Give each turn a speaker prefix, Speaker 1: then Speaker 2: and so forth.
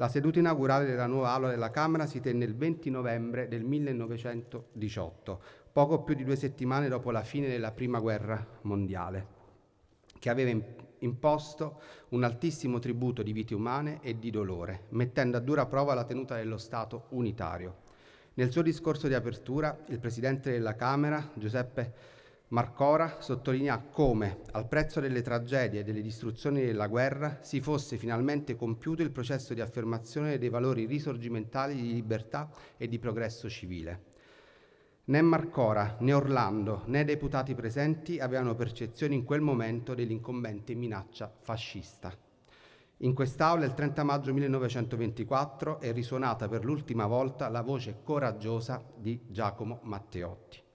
Speaker 1: La seduta inaugurale della nuova aula della Camera si tenne il 20 novembre del 1918, poco più di due settimane dopo la fine della Prima Guerra Mondiale, che aveva imposto un altissimo tributo di vite umane e di dolore, mettendo a dura prova la tenuta dello Stato unitario. Nel suo discorso di apertura, il Presidente della Camera, Giuseppe Marcora sottolinea come, al prezzo delle tragedie e delle distruzioni della guerra, si fosse finalmente compiuto il processo di affermazione dei valori risorgimentali di libertà e di progresso civile. Né Marcora, né Orlando, né i deputati presenti avevano percezione in quel momento dell'incombente minaccia fascista. In quest'Aula il 30 maggio 1924 è risuonata per l'ultima volta la voce coraggiosa di Giacomo Matteotti.